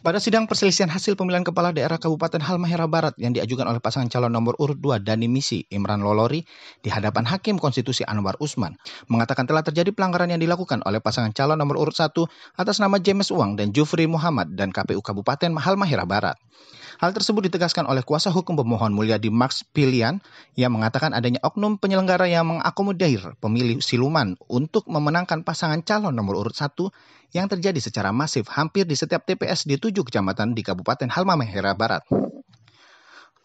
Pada sidang perselisihan hasil pemilihan kepala daerah Kabupaten Halmahera Barat yang diajukan oleh pasangan calon nomor urut 2 Dani Misi Imran Lolori di hadapan Hakim Konstitusi Anwar Usman mengatakan telah terjadi pelanggaran yang dilakukan oleh pasangan calon nomor urut 1 atas nama James Wang dan Jufri Muhammad dan KPU Kabupaten Halmahera Barat. Hal tersebut ditegaskan oleh kuasa hukum pemohon mulia di Max Pilian yang mengatakan adanya oknum penyelenggara yang mengakomodir pemilih siluman untuk memenangkan pasangan calon nomor urut satu yang terjadi secara masif hampir di setiap TPS di tujuh kecamatan di Kabupaten Halmahera Barat.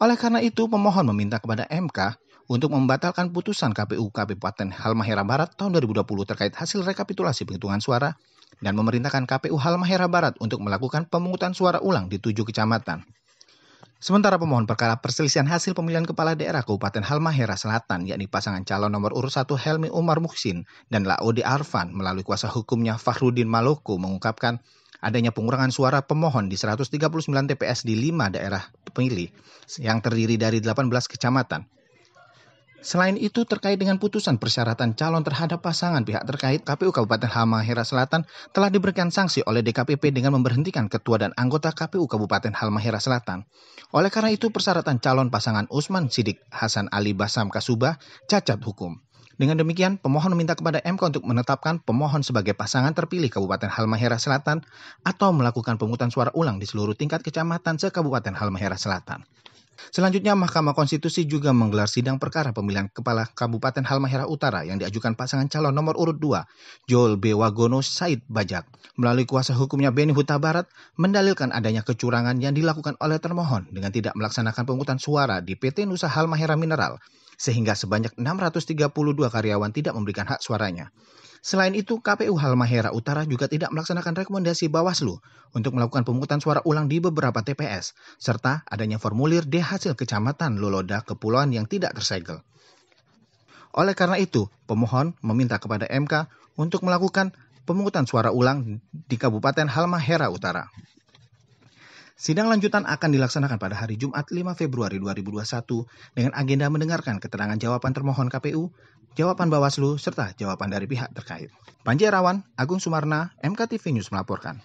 Oleh karena itu, pemohon meminta kepada MK untuk membatalkan putusan KPU Kabupaten Halmahera Barat tahun 2020 terkait hasil rekapitulasi penghitungan suara dan memerintahkan KPU Halmahera Barat untuk melakukan pemungutan suara ulang di tujuh kecamatan. Sementara pemohon perkara perselisihan hasil pemilihan kepala daerah Kabupaten Halmahera Selatan, yakni pasangan calon nomor urut satu Helmi Umar Muksin dan Laode Arfan melalui kuasa hukumnya Fahrudin Maloko mengungkapkan adanya pengurangan suara pemohon di 139 TPS di lima daerah pemilih yang terdiri dari 18 kecamatan. Selain itu, terkait dengan putusan persyaratan calon terhadap pasangan pihak terkait, KPU Kabupaten Halmahera Selatan telah diberikan sanksi oleh DKPP dengan memberhentikan ketua dan anggota KPU Kabupaten Halmahera Selatan. Oleh karena itu, persyaratan calon pasangan Usman Sidik Hasan Ali Basam Kasuba cacat hukum. Dengan demikian, pemohon meminta kepada MK untuk menetapkan pemohon sebagai pasangan terpilih Kabupaten Halmahera Selatan atau melakukan pemungutan suara ulang di seluruh tingkat kecamatan se-Kabupaten Halmahera Selatan. Selanjutnya, Mahkamah Konstitusi juga menggelar sidang perkara pemilihan Kepala Kabupaten Halmahera Utara yang diajukan pasangan calon nomor urut 2, Joel B. Wagono Said Bajak. Melalui kuasa hukumnya Beni Huta Barat, mendalilkan adanya kecurangan yang dilakukan oleh termohon dengan tidak melaksanakan penghutang suara di PT Nusa Halmahera Mineral sehingga sebanyak 632 karyawan tidak memberikan hak suaranya. Selain itu, KPU Halmahera Utara juga tidak melaksanakan rekomendasi Bawaslu untuk melakukan pemungutan suara ulang di beberapa TPS, serta adanya formulir D hasil kecamatan Loloda Kepulauan yang tidak tersegel. Oleh karena itu, pemohon meminta kepada MK untuk melakukan pemungutan suara ulang di Kabupaten Halmahera Utara. Sidang lanjutan akan dilaksanakan pada hari Jumat 5 Februari 2021 dengan agenda mendengarkan keterangan jawaban termohon KPU, jawaban Bawaslu, serta jawaban dari pihak terkait. Panji Erawan, Agung Sumarna, MKTV News melaporkan.